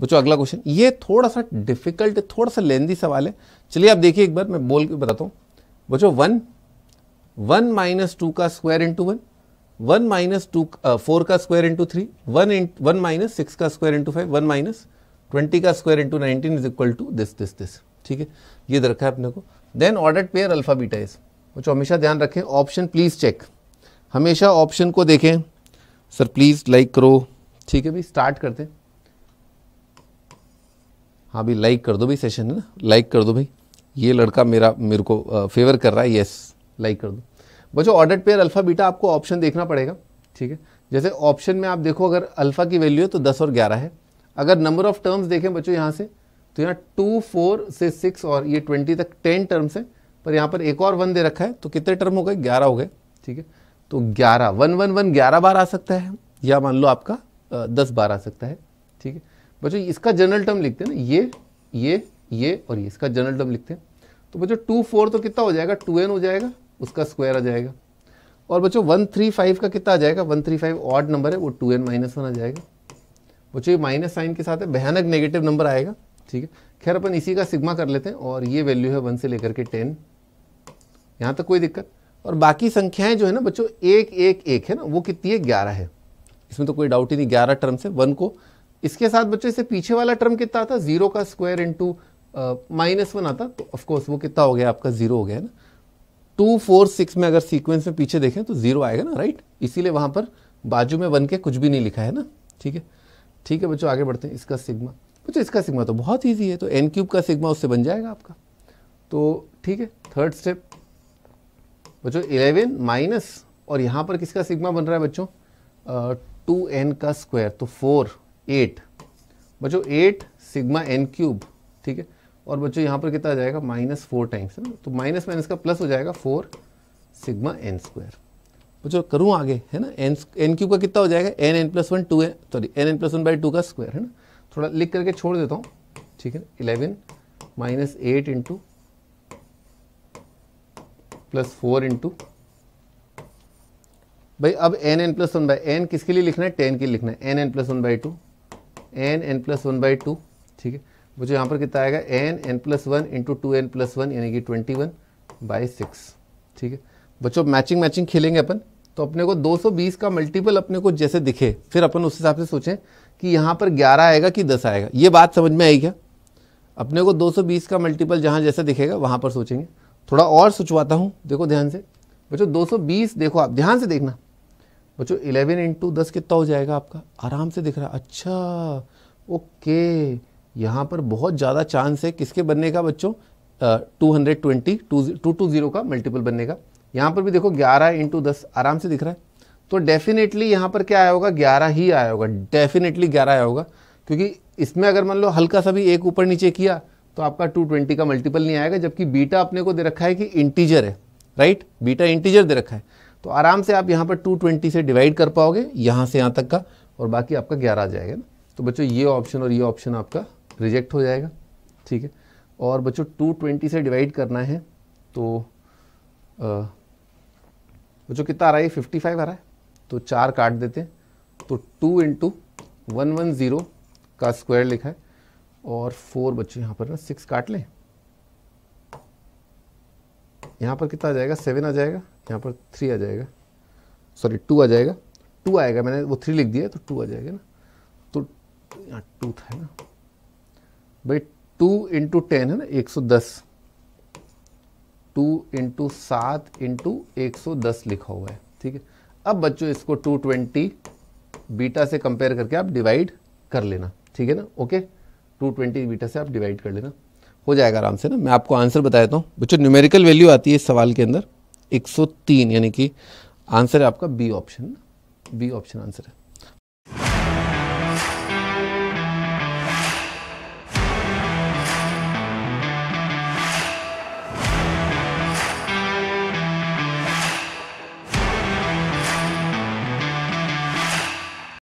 बच्चों अगला क्वेश्चन ये थोड़ा सा डिफिकल्ट थोड़ा सा लेंदी सवाल है चलिए आप देखिए एक बार मैं बोल के बताता हूँ बच्चों वन वन माइनस टू का square into one one minus two four का square into three one into one minus six का square into five one minus twenty का square into nineteen is equal to this this this ठीक है ये दे रखा है अपने को then order pair alpha beta is बच्चों हमेशा ध्यान रखें ऑप्शन प्लीज़ चेक हमेशा ऑप्शन को देखें सर प्लीज़ लाइक करो ठीक है भाई स्टार्ट करते हैं हाँ भाई लाइक कर दो भाई सेशन है ना लाइक कर दो भाई ये लड़का मेरा मेरे को फेवर कर रहा है येस लाइक कर दो बच्चों ऑर्डर पेयर अल्फ़ा बीटा आपको ऑप्शन देखना पड़ेगा ठीक है जैसे ऑप्शन में आप देखो अगर अल्फ़ा की वैल्यू है तो दस और ग्यारह है अगर नंबर ऑफ टर्म्स देखें बच्चों यहाँ से तो यहाँ टू फोर से सिक्स और ये ट्वेंटी तक टेन टर्म्स हैं पर यहाँ पर एक और वन दे रखा है तो कितने टर्म हो गए ग्यारह हो गए ठीक है तो ग्यारह वन वन वन ग्यारह बार आ सकता है या मान लो आपका दस बार आ सकता है ठीक है बच्चों इसका जनरल टर्म लिखते हैं ना ये ये ये और ये इसका जनरल टर्म लिखते हैं तो बच्चों टू फोर तो कितना हो जाएगा टू एन हो जाएगा उसका स्क्वायर आ जाएगा और बच्चों वन थ्री फाइव का कितना आ जाएगा one three five odd number है वो टू एन माइनस वन आ जाएगा बच्चों ये माइनस साइन के साथ है भयानक नेगेटिव नंबर आएगा ठीक है खैर अपन इसी का सिग्मा कर लेते हैं और ये वैल्यू है वन से लेकर के टेन यहाँ तक कोई दिक्कत और बाकी संख्याएं जो है ना बच्चों एक एक एक है ना वो कितनी है ग्यारह है इसमें तो कोई डाउट ही नहीं ग्यारह टर्म्स है वन को इसके साथ बच्चों इसे पीछे वाला टर्म कितना आता जीरो का स्क्वायर इंटू माइनस वन आता तो ऑफकोर्स वो कितना हो गया आपका जीरो हो गया ना टू फोर सिक्स में अगर सीक्वेंस में पीछे देखें तो जीरो आएगा ना राइट इसीलिए वहां पर बाजू में वन के कुछ भी नहीं लिखा है ना ठीक है ठीक है बच्चों आगे बढ़ते हैं इसका सिग्मा बच्चों इसका सिग्मा तो बहुत ईजी है तो एन क्यूब का सिग्मा उससे बन जाएगा आपका तो ठीक है थर्ड स्टेप बच्चों इलेवन माइनस और यहाँ पर किसका सिग्मा बन रहा है बच्चों टू एन का स्क्वायर तो फोर एट बच्चों एट सिग्मा एन क्यूब ठीक है और बच्चों यहाँ पर कितना आ जाएगा माइनस फोर टाइम्स है ना तो माइनस माइनस का प्लस हो जाएगा फोर सिग्मा एन स्क्वायर बच्चों करूँ आगे है ना एन एन क्यूब का कितना हो जाएगा N N plus one two N sorry N N plus one by two का स्क्वायर है ना थोड़ा लिख करके छोड़ देता हूँ ठीक है eleven minus eight into plus four into भाई अब N N plus one by N किसके लिए लिखना है टेन के लिए लिखना है N N plus one by two N N plus one by two ठीक है मुझे यहाँ पर कितना आएगा N N plus one into two N plus one यानी कि ट्वेंटी वन बाई सिक्स ठीक है बच्चों मैचिंग मैचिंग खेलेंगे अपन तो अपने को 220 का मल्टीपल अपने को जैसे दिखे फिर अपन उस हिसाब से सोचें कि यहाँ पर 11 आएगा कि 10 आएगा ये बात समझ में आई क्या अपने को 220 का मल्टीपल जहाँ जैसे दिखेगा वहाँ पर सोचेंगे थोड़ा और सोचवाता हूँ देखो ध्यान से बच्चों 220 देखो आप ध्यान से देखना बच्चो इलेवन इंटू दस कितना हो जाएगा आपका आराम से दिख रहा है अच्छा ओके यहाँ पर बहुत ज़्यादा चांस है किसके बनने का बच्चों two hundred twenty two two zero का मल्टीपल बनने का यहाँ पर भी देखो ग्यारह इंटू दस आराम से दिख रहा है तो डेफिनेटली यहाँ पर क्या आया होगा ग्यारह ही आया होगा डेफिनेटली ग्यारह आया होगा क्योंकि इसमें अगर मान लो हल्का सा भी एक ऊपर नीचे किया तो आपका ट्वेंटी का मल्टीपल नहीं आएगा जबकि बीटा अपने को दे रखा है कि इंटीजर है राइट बीटा इंटीजर दे रखा है तो आराम से आप यहाँ पर 220 से डिवाइड कर पाओगे यहाँ से यहाँ तक का और बाकी आपका ग्यारह आ जाएगा ना तो बच्चों ये ऑप्शन और ये ऑप्शन आपका रिजेक्ट हो जाएगा ठीक है और बच्चों 220 से डिवाइड करना है तो बच्चों कितना आ रहा है फिफ्टी फाइव आ रहा है तो चार काट देते हैं तो two into one one zero का स्क्वायर लिखा है और फोर बच्चों यहाँ पर ना सिक्स काट लें यहाँ पर कितना आ जाएगा सेवन आ जाएगा यहाँ पर थ्री आ जाएगा सॉरी टू आ जाएगा टू आएगा मैंने वो थ्री लिख दिया तो टू आ जाएगा ना तो यहाँ टू था ना भाई टू इंटू टेन है ना एक सौ दस टू इंटू सात इंटू एक सौ दस लिखा हुआ है ठीक है अब बच्चों इसको टू ट्वेंटी बीटा से कंपेयर करके आप डिवाइड कर लेना ठीक है ना ओके टू ट्वेंटी बीटा से आप डिवाइड कर लेना हो जाएगा आराम से ना मैं आपको आंसर बता देता हूँ बच्चों न्यूमेरिकल वैल्यू आती है इस सवाल के अंदर 103 यानी कि आंसर है आपका B option B option answer है